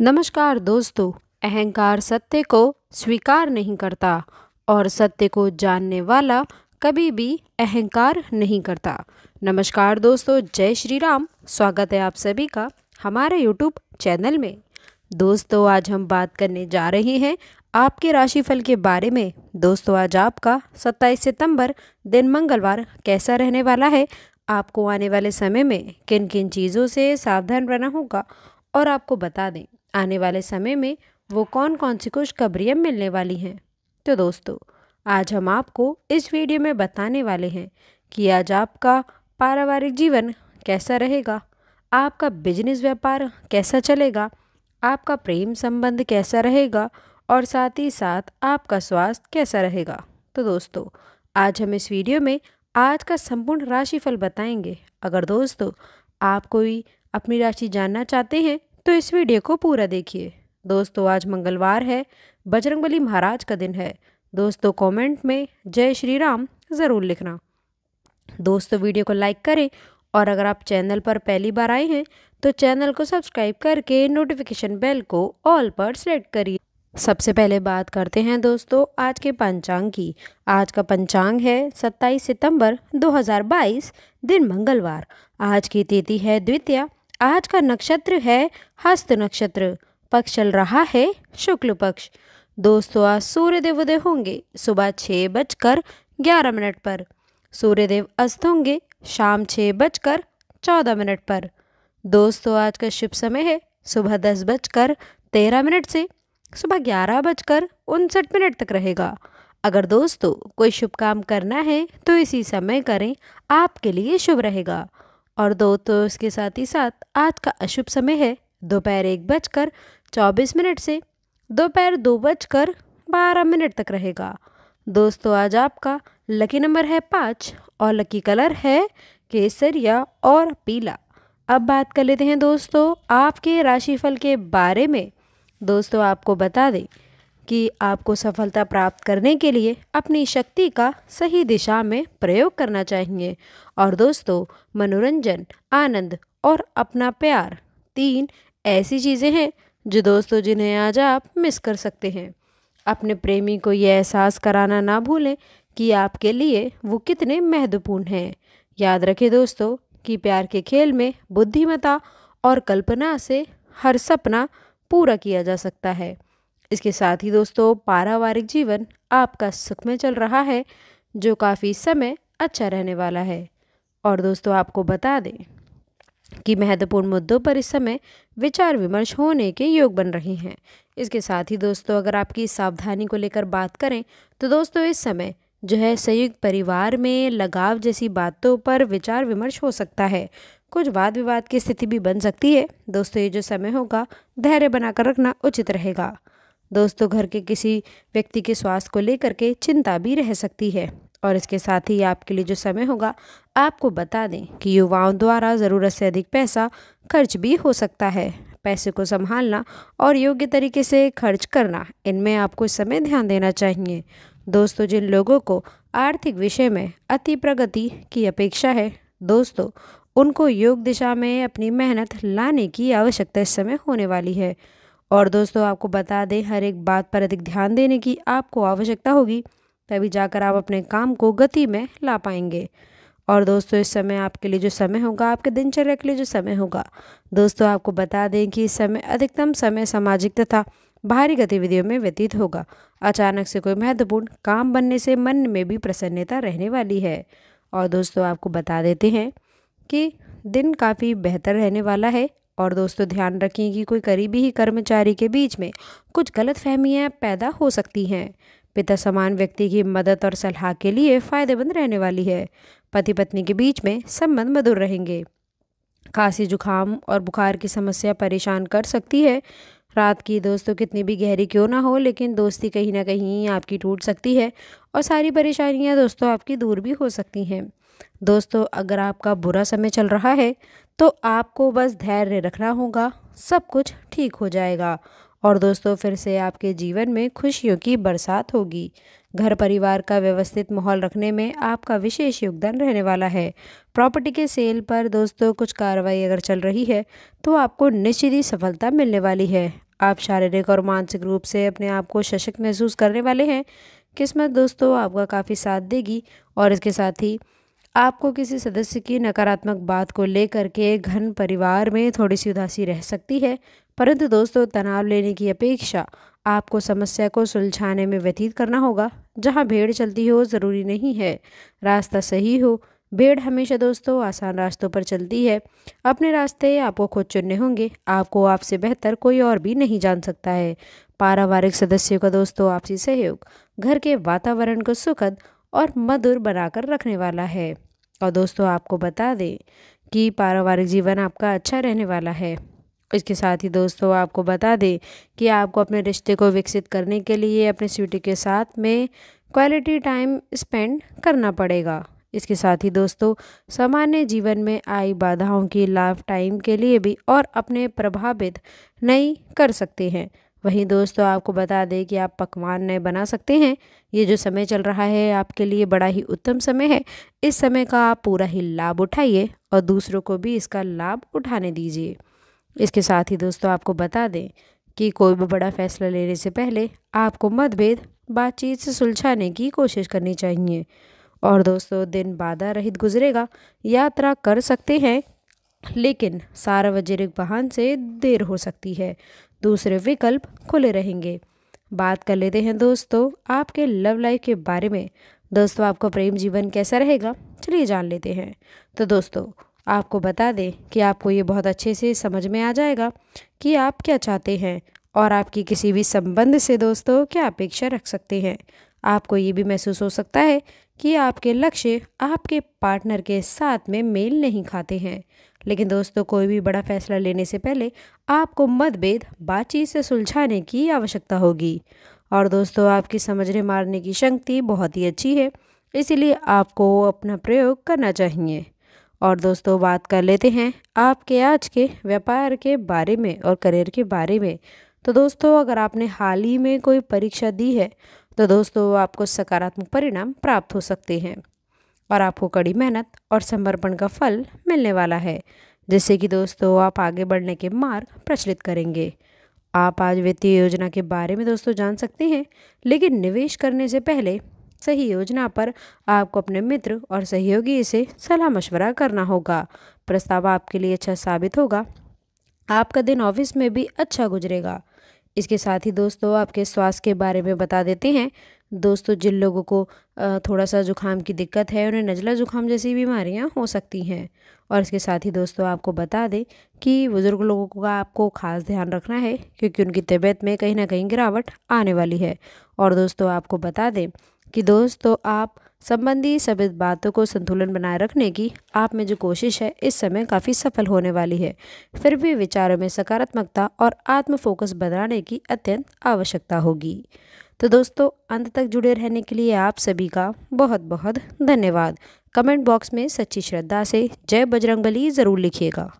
नमस्कार दोस्तों अहंकार सत्य को स्वीकार नहीं करता और सत्य को जानने वाला कभी भी अहंकार नहीं करता नमस्कार दोस्तों जय श्री राम स्वागत है आप सभी का हमारे यूट्यूब चैनल में दोस्तों आज हम बात करने जा रहे हैं आपके राशिफल के बारे में दोस्तों आज आपका 27 सितंबर दिन मंगलवार कैसा रहने वाला है आपको आने वाले समय में किन किन चीज़ों से सावधान रहना होगा और आपको बता दें आने वाले समय में वो कौन कौन सी खुशखबरियाँ मिलने वाली हैं तो दोस्तों आज हम आपको इस वीडियो में बताने वाले हैं कि आज आपका पारिवारिक जीवन कैसा रहेगा आपका बिजनेस व्यापार कैसा चलेगा आपका प्रेम संबंध कैसा रहेगा और साथ ही साथ आपका स्वास्थ्य कैसा रहेगा तो दोस्तों आज हम इस वीडियो में आज का संपूर्ण राशिफल बताएंगे अगर दोस्तों आप कोई अपनी राशि जानना चाहते हैं तो इस वीडियो को पूरा देखिए दोस्तों आज मंगलवार है बजरंगबली महाराज का दिन है दोस्तों कमेंट में जय श्री राम ज़रूर लिखना दोस्तों वीडियो को लाइक करें और अगर आप चैनल पर पहली बार आए हैं तो चैनल को सब्सक्राइब करके नोटिफिकेशन बेल को ऑल पर सेलेक्ट करिए सबसे पहले बात करते हैं दोस्तों आज के पंचांग की आज का पंचांग है 27 सितंबर 2022 दिन मंगलवार आज की तिथि है द्वितीय आज का नक्षत्र है हस्त नक्षत्र पक्ष चल रहा है शुक्ल पक्ष दोस्तों आज सूर्यदेव उदय होंगे सुबह छः बजकर ग्यारह मिनट पर सूर्यदेव अस्त होंगे शाम छः बजकर चौदह मिनट पर दोस्तों आज का शुभ समय है सुबह दस बजकर तेरह मिनट से सुबह ग्यारह बजकर उनसठ मिनट तक रहेगा अगर दोस्तों कोई शुभ काम करना है तो इसी समय करें आपके लिए शुभ रहेगा और दो तो साथ ही साथ आज का अशुभ समय है दोपहर एक बजकर चौबीस मिनट से दोपहर दो बजकर बारह मिनट तक रहेगा दोस्तों आज आपका लकी नंबर है पाँच और लकी कलर है केसरिया और पीला अब बात कर लेते हैं दोस्तों आपके राशिफल के बारे में दोस्तों आपको बता दें कि आपको सफलता प्राप्त करने के लिए अपनी शक्ति का सही दिशा में प्रयोग करना चाहिए और दोस्तों मनोरंजन आनंद और अपना प्यार तीन ऐसी चीज़ें हैं जो दोस्तों जिन्हें आज आप मिस कर सकते हैं अपने प्रेमी को यह एहसास कराना ना भूलें कि आपके लिए वो कितने महत्वपूर्ण हैं याद रखें दोस्तों कि प्यार के खेल में बुद्धिमता और कल्पना से हर सपना पूरा किया जा सकता है इसके साथ ही दोस्तों पारिवारिक जीवन आपका सुख में चल रहा है जो काफ़ी समय अच्छा रहने वाला है और दोस्तों आपको बता दें कि महत्वपूर्ण मुद्दों पर इस समय विचार विमर्श होने के योग बन रहे हैं इसके साथ ही दोस्तों अगर आपकी सावधानी को लेकर बात करें तो दोस्तों इस समय जो है संयुक्त परिवार में लगाव जैसी बातों पर विचार विमर्श हो सकता है कुछ वाद विवाद की स्थिति भी बन सकती है दोस्तों ये जो समय होगा धैर्य बनाकर रखना उचित रहेगा दोस्तों घर के किसी व्यक्ति के स्वास्थ्य को लेकर के चिंता भी रह सकती है और इसके साथ ही आपके लिए जो समय होगा आपको बता दें कि युवाओं द्वारा ज़रूरत से अधिक पैसा खर्च भी हो सकता है पैसे को संभालना और योग्य तरीके से खर्च करना इनमें आपको इस समय ध्यान देना चाहिए दोस्तों जिन लोगों को आर्थिक विषय में अति प्रगति की अपेक्षा है दोस्तों उनको योग दिशा में अपनी मेहनत लाने की आवश्यकता इस समय होने वाली है और दोस्तों आपको बता दें हर एक बात पर अधिक ध्यान देने की आपको आवश्यकता होगी तभी जाकर आप अपने काम को गति में ला पाएंगे और दोस्तों इस समय आपके लिए जो समय होगा आपके दिनचर्या के लिए जो समय होगा दोस्तों आपको बता दें कि इस समय अधिकतम समय सामाजिक तथा बाहरी गतिविधियों में व्यतीत होगा अचानक से कोई महत्वपूर्ण काम बनने से मन में भी प्रसन्नता रहने वाली है और दोस्तों आपको बता देते हैं कि दिन काफ़ी बेहतर रहने वाला है और दोस्तों ध्यान रखें कि कोई करीबी ही कर्मचारी के बीच में कुछ गलत फहमियाँ पैदा हो सकती हैं पिता समान व्यक्ति की मदद और सलाह के लिए फ़ायदेमंद रहने वाली है पति पत्नी के बीच में संबंध मधुर रहेंगे खांसी जुखाम और बुखार की समस्या परेशान कर सकती है रात की दोस्तों कितनी भी गहरी क्यों ना हो लेकिन दोस्ती कहीं ना कहीं आपकी टूट सकती है और सारी परेशानियां दोस्तों आपकी दूर भी हो सकती हैं दोस्तों अगर आपका बुरा समय चल रहा है तो आपको बस धैर्य रखना होगा सब कुछ ठीक हो जाएगा और दोस्तों फिर से आपके जीवन में खुशियों की बरसात होगी घर परिवार का व्यवस्थित माहौल रखने में आपका विशेष योगदान रहने वाला है प्रॉपर्टी के सेल पर दोस्तों कुछ कार्रवाई अगर चल रही है तो आपको निश्चित ही सफलता मिलने वाली है आप शारीरिक और मानसिक रूप से अपने आप को सशक्त महसूस करने वाले हैं किस्मत दोस्तों आपका काफ़ी साथ देगी और इसके साथ ही आपको किसी सदस्य की नकारात्मक बात को लेकर के घन परिवार में थोड़ी सी उदासी रह सकती है परंतु दोस्तों तनाव लेने की अपेक्षा आपको समस्या को सुलझाने में व्यतीत करना होगा जहाँ भीड़ चलती हो ज़रूरी नहीं है रास्ता सही हो भीड़ हमेशा दोस्तों आसान रास्तों पर चलती है अपने रास्ते आपको खुद चुनने होंगे आपको आपसे बेहतर कोई और भी नहीं जान सकता है पारिवारिक सदस्यों का दोस्तों आपसी सहयोग घर के वातावरण को सुखद और मधुर बनाकर रखने वाला है और दोस्तों आपको बता दें कि पारिवारिक जीवन आपका अच्छा रहने वाला है इसके साथ ही दोस्तों आपको बता दें कि आपको अपने रिश्ते को विकसित करने के लिए अपने स्वीटी के साथ में क्वालिटी टाइम स्पेंड करना पड़ेगा इसके साथ ही दोस्तों सामान्य जीवन में आई बाधाओं की लाभ टाइम के लिए भी और अपने प्रभावित नहीं कर सकते हैं वहीं दोस्तों आपको बता दें कि आप पकवान नए बना सकते हैं ये जो समय चल रहा है आपके लिए बड़ा ही उत्तम समय है इस समय का आप पूरा ही लाभ उठाइए और दूसरों को भी इसका लाभ उठाने दीजिए इसके साथ ही दोस्तों आपको बता दें कि कोई भी बड़ा फैसला लेने से पहले आपको मतभेद बातचीत से सुलझाने की कोशिश करनी चाहिए और दोस्तों दिन बाधा रहित गुजरेगा यात्रा कर सकते हैं लेकिन सार्वजनिक वाहन से देर हो सकती है दूसरे विकल्प खुले रहेंगे बात कर लेते हैं दोस्तों आपके लव लाइफ के बारे में दोस्तों आपका प्रेम जीवन कैसा रहेगा चलिए जान लेते हैं तो दोस्तों आपको बता दें कि आपको ये बहुत अच्छे से समझ में आ जाएगा कि आप क्या चाहते हैं और आपकी किसी भी संबंध से दोस्तों क्या अपेक्षा रख सकते हैं आपको ये भी महसूस हो सकता है कि आपके लक्ष्य आपके पार्टनर के साथ में मेल नहीं खाते हैं लेकिन दोस्तों कोई भी बड़ा फैसला लेने से पहले आपको मतभेद बातचीत से सुलझाने की आवश्यकता होगी और दोस्तों आपकी समझने मारने की शक्ति बहुत ही अच्छी है इसीलिए आपको अपना प्रयोग करना चाहिए और दोस्तों बात कर लेते हैं आपके आज के व्यापार के बारे में और करियर के बारे में तो दोस्तों अगर आपने हाल ही में कोई परीक्षा दी है तो दोस्तों आपको सकारात्मक परिणाम प्राप्त हो सकते हैं और आपको कड़ी मेहनत और समर्पण का फल मिलने वाला है जिससे कि दोस्तों आप आगे बढ़ने के मार्ग प्रचलित करेंगे आप आज वित्तीय योजना के बारे में दोस्तों जान सकते हैं लेकिन निवेश करने से पहले सही योजना पर आपको अपने मित्र और सहयोगी से सलाह मशवरा करना होगा प्रस्ताव आपके लिए अच्छा साबित होगा आपका दिन ऑफिस में भी अच्छा गुजरेगा इसके साथ ही दोस्तों आपके स्वास्थ्य के बारे में बता देते हैं दोस्तों जिन लोगों को थोड़ा सा ज़ुकाम की दिक्कत है उन्हें नज़ला ज़ुकाम जैसी बीमारियां हो सकती हैं और इसके साथ ही दोस्तों आपको बता दें कि बुज़ुर्ग लोगों का आपको ख़ास ध्यान रखना है क्योंकि उनकी तबीयत में कहीं ना कहीं गिरावट आने वाली है और दोस्तों आपको बता दें कि दोस्तों आप संबंधी सभी बातों को संतुलन बनाए रखने की आप में जो कोशिश है इस समय काफ़ी सफल होने वाली है फिर भी विचारों में सकारात्मकता और आत्मफोकस बनाने की अत्यंत आवश्यकता होगी तो दोस्तों अंत तक जुड़े रहने के लिए आप सभी का बहुत बहुत धन्यवाद कमेंट बॉक्स में सच्ची श्रद्धा से जय बजरंगबली ज़रूर लिखिएगा